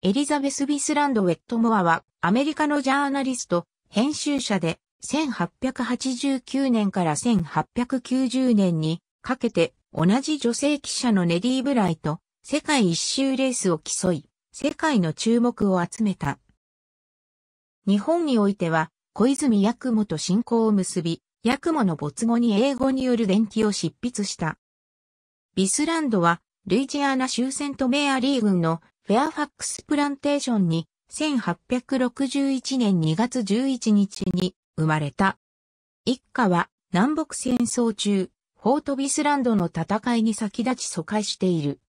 エリザベス・ビスランド・ウェットモアは、アメリカのジャーナリスト、編集者で、1889年から1890年にかけて、同じ女性記者のネディ・ブライと、世界一周レースを競い、世界の注目を集めた。日本においては、小泉八雲と親交を結び、八雲の没後に英語による伝記を執筆した。ビスランドは、ルイジアナ州セントメアリー軍のフェアファックスプランテーションに1861年2月11日に生まれた。一家は南北戦争中、フォートビスランドの戦いに先立ち疎開している。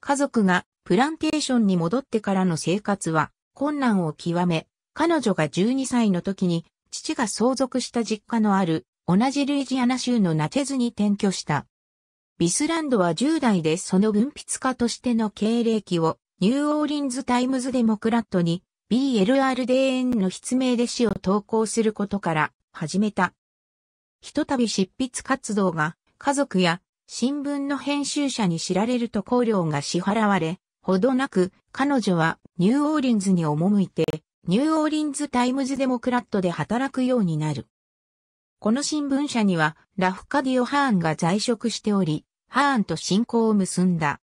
家族がプランテーションに戻ってからの生活は困難を極め、彼女が12歳の時に父が相続した実家のある同じルイジアナ州のナチェズに転居した。ビスランドは10代でその文筆家としての経歴をニューオーリンズタイムズデモクラットに BLRDN の筆名で詩を投稿することから始めた。ひとたび執筆活動が家族や新聞の編集者に知られると考慮が支払われ、ほどなく彼女はニューオーリンズに赴いて、ニューオーリンズタイムズデモクラットで働くようになる。この新聞社にはラフカディオ・ハーンが在職しており、ハーンと親交を結んだ。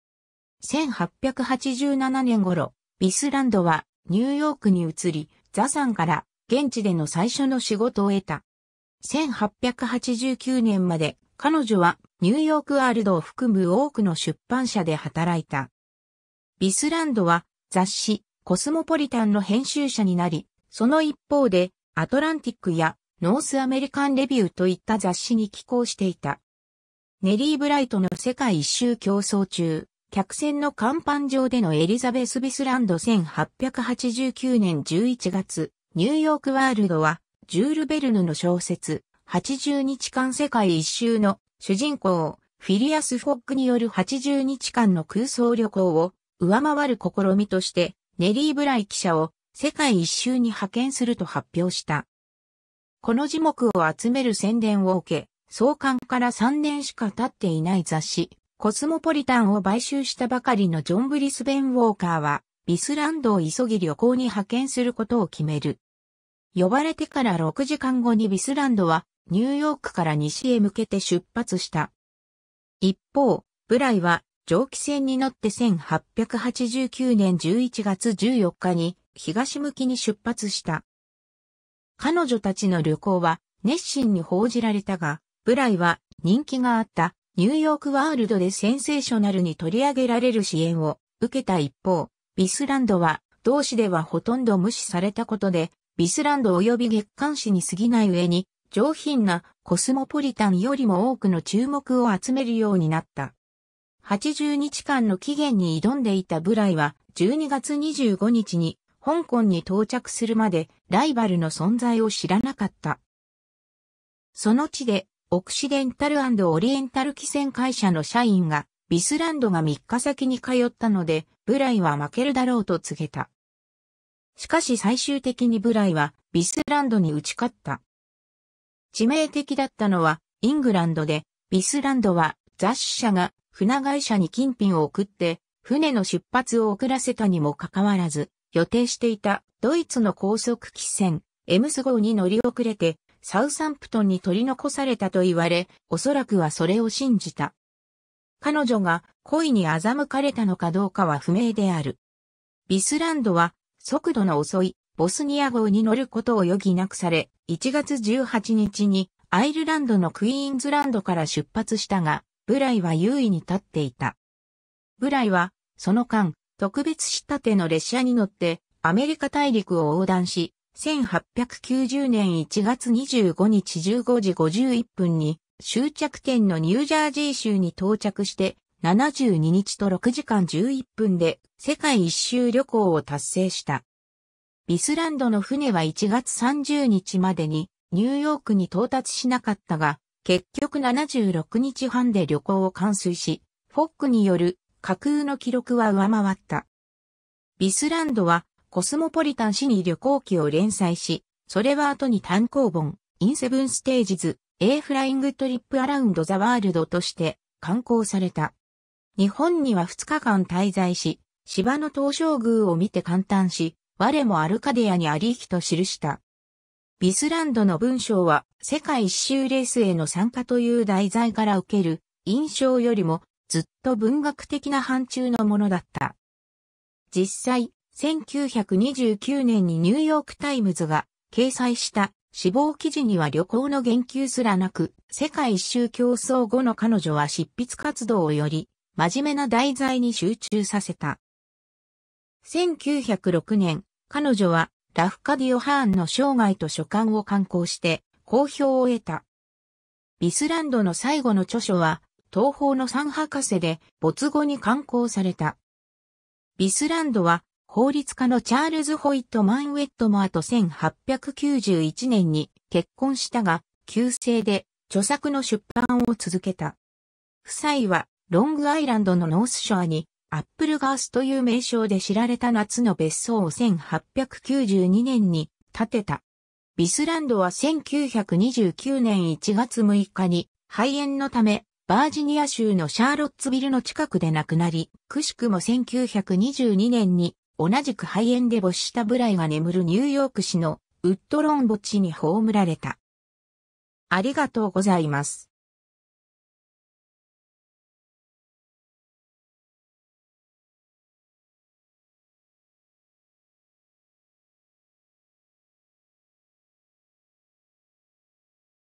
1887年頃、ビスランドはニューヨークに移り、ザさんから現地での最初の仕事を得た。1889年まで彼女はニューヨークアールドを含む多くの出版社で働いた。ビスランドは雑誌コスモポリタンの編集者になり、その一方でアトランティックやノースアメリカンレビューといった雑誌に寄稿していた。ネリー・ブライトの世界一周競争中、客船の甲板上でのエリザベス・ビスランド1889年11月、ニューヨークワールドは、ジュール・ベルヌの小説、80日間世界一周の主人公、フィリアス・フォックによる80日間の空想旅行を上回る試みとして、ネリー・ブライ記者を世界一周に派遣すると発表した。この字幕を集める宣伝を受け、創刊から3年しか経っていない雑誌、コスモポリタンを買収したばかりのジョン・ブリスベン・ウォーカーは、ビスランドを急ぎ旅行に派遣することを決める。呼ばれてから6時間後にビスランドは、ニューヨークから西へ向けて出発した。一方、ブライは、蒸気船に乗って1889年11月14日に、東向きに出発した。彼女たちの旅行は、熱心に報じられたが、ブライは人気があったニューヨークワールドでセンセーショナルに取り上げられる支援を受けた一方、ビスランドは同市ではほとんど無視されたことで、ビスランド及び月刊誌に過ぎない上に上品なコスモポリタンよりも多くの注目を集めるようになった。80日間の期限に挑んでいたブライは12月25日に香港に到着するまでライバルの存在を知らなかった。その地でオクシデンタルオリエンタル汽船会社の社員が、ビスランドが3日先に通ったので、ブライは負けるだろうと告げた。しかし最終的にブライは、ビスランドに打ち勝った。致命的だったのは、イングランドで、ビスランドは、雑誌社が、船会社に金品を送って、船の出発を遅らせたにもかかわらず、予定していたドイツの高速汽船、エムス号に乗り遅れて、サウサンプトンに取り残されたと言われ、おそらくはそれを信じた。彼女が恋に欺かれたのかどうかは不明である。ビスランドは速度の遅いボスニア号に乗ることを余儀なくされ、1月18日にアイルランドのクイーンズランドから出発したが、ブライは優位に立っていた。ブライは、その間、特別仕立ての列車に乗ってアメリカ大陸を横断し、1890年1月25日15時51分に終着点のニュージャージー州に到着して72日と6時間11分で世界一周旅行を達成した。ビスランドの船は1月30日までにニューヨークに到達しなかったが、結局76日半で旅行を完遂し、フォックによる架空の記録は上回った。ビスランドはコスモポリタン市に旅行記を連載し、それは後に単行本、インセブンステージズ、A フライングトリップアラウンドザワールドとして刊行された。日本には2日間滞在し、芝の東照宮を見て簡単し、我もアルカディアにありきと記した。ビスランドの文章は世界一周レースへの参加という題材から受ける印象よりもずっと文学的な範疇のものだった。実際、1929年にニューヨークタイムズが掲載した死亡記事には旅行の言及すらなく、世界一周競争後の彼女は執筆活動をより、真面目な題材に集中させた。1906年、彼女はラフカディオ・ハーンの生涯と書簡を刊行して、好評を得た。ビスランドの最後の著書は、東方の三博士で、没後に刊行された。ビスランドは、法律家のチャールズ・ホイット・マン・ウェットもあと1891年に結婚したが、旧姓で著作の出版を続けた。夫妻はロングアイランドのノースショアにアップルガースという名称で知られた夏の別荘を1892年に建てた。ビスランドは1929年1月6日に肺炎のためバージニア州のシャーロッツビルの近くで亡くなり、くしくも1922年に同じく肺炎で没したブライが眠るニューヨーク市のウッドローン墓地に葬られた。ありがとうございます。